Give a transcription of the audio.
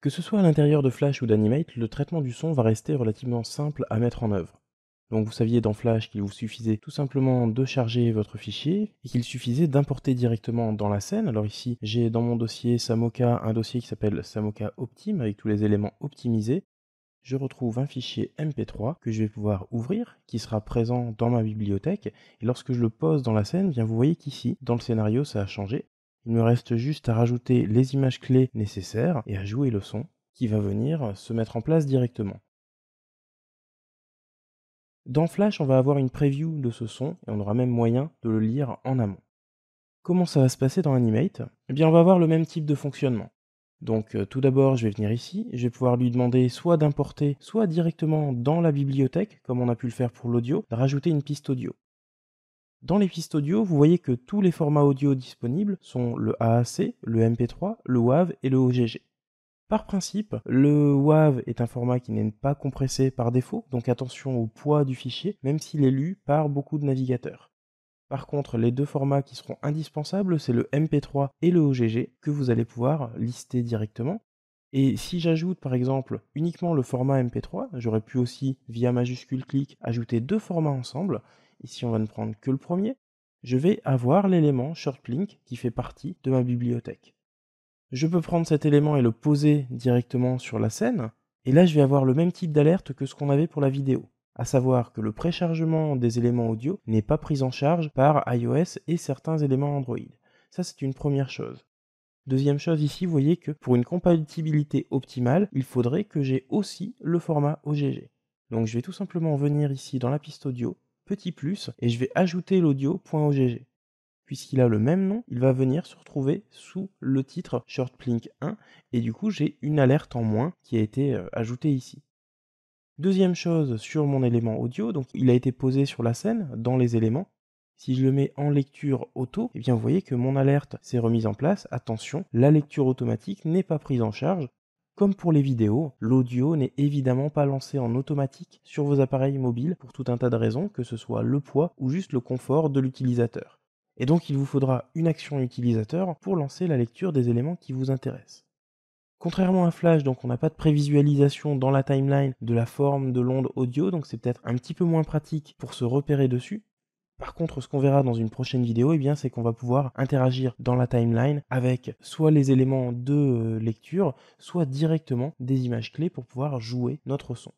Que ce soit à l'intérieur de Flash ou d'Animate, le traitement du son va rester relativement simple à mettre en œuvre. Donc vous saviez dans Flash qu'il vous suffisait tout simplement de charger votre fichier et qu'il suffisait d'importer directement dans la scène. Alors ici, j'ai dans mon dossier Samoka un dossier qui s'appelle Samoka Optime, avec tous les éléments optimisés. Je retrouve un fichier MP3 que je vais pouvoir ouvrir, qui sera présent dans ma bibliothèque, et lorsque je le pose dans la scène, eh vous voyez qu'ici, dans le scénario, ça a changé. Il me reste juste à rajouter les images clés nécessaires et à jouer le son qui va venir se mettre en place directement. Dans Flash, on va avoir une preview de ce son et on aura même moyen de le lire en amont. Comment ça va se passer dans Animate Eh bien, on va avoir le même type de fonctionnement. Donc euh, tout d'abord, je vais venir ici, je vais pouvoir lui demander soit d'importer, soit directement dans la bibliothèque, comme on a pu le faire pour l'audio, de rajouter une piste audio. Dans les pistes audio, vous voyez que tous les formats audio disponibles sont le AAC, le MP3, le WAV et le OGG. Par principe, le WAV est un format qui n'est pas compressé par défaut, donc attention au poids du fichier, même s'il est lu par beaucoup de navigateurs. Par contre, les deux formats qui seront indispensables, c'est le MP3 et le OGG, que vous allez pouvoir lister directement. Et si j'ajoute par exemple uniquement le format MP3, j'aurais pu aussi, via majuscule clic, ajouter deux formats ensemble, ici on va ne prendre que le premier, je vais avoir l'élément shortlink qui fait partie de ma bibliothèque. Je peux prendre cet élément et le poser directement sur la scène, et là je vais avoir le même type d'alerte que ce qu'on avait pour la vidéo, à savoir que le préchargement des éléments audio n'est pas pris en charge par iOS et certains éléments Android. Ça c'est une première chose. Deuxième chose ici, vous voyez que pour une compatibilité optimale, il faudrait que j'ai aussi le format OGG. Donc je vais tout simplement venir ici dans la piste audio, petit plus et je vais ajouter l'audio.ogg. Puisqu'il a le même nom, il va venir se retrouver sous le titre Shortplink 1 et du coup j'ai une alerte en moins qui a été euh, ajoutée ici. Deuxième chose sur mon élément audio, donc il a été posé sur la scène dans les éléments. Si je le mets en lecture auto, et eh bien vous voyez que mon alerte s'est remise en place. Attention, la lecture automatique n'est pas prise en charge comme pour les vidéos, l'audio n'est évidemment pas lancé en automatique sur vos appareils mobiles pour tout un tas de raisons, que ce soit le poids ou juste le confort de l'utilisateur. Et donc il vous faudra une action utilisateur pour lancer la lecture des éléments qui vous intéressent. Contrairement à Flash, donc on n'a pas de prévisualisation dans la timeline de la forme de l'onde audio, donc c'est peut-être un petit peu moins pratique pour se repérer dessus. Par contre, ce qu'on verra dans une prochaine vidéo, eh bien, c'est qu'on va pouvoir interagir dans la timeline avec soit les éléments de euh, lecture, soit directement des images clés pour pouvoir jouer notre son.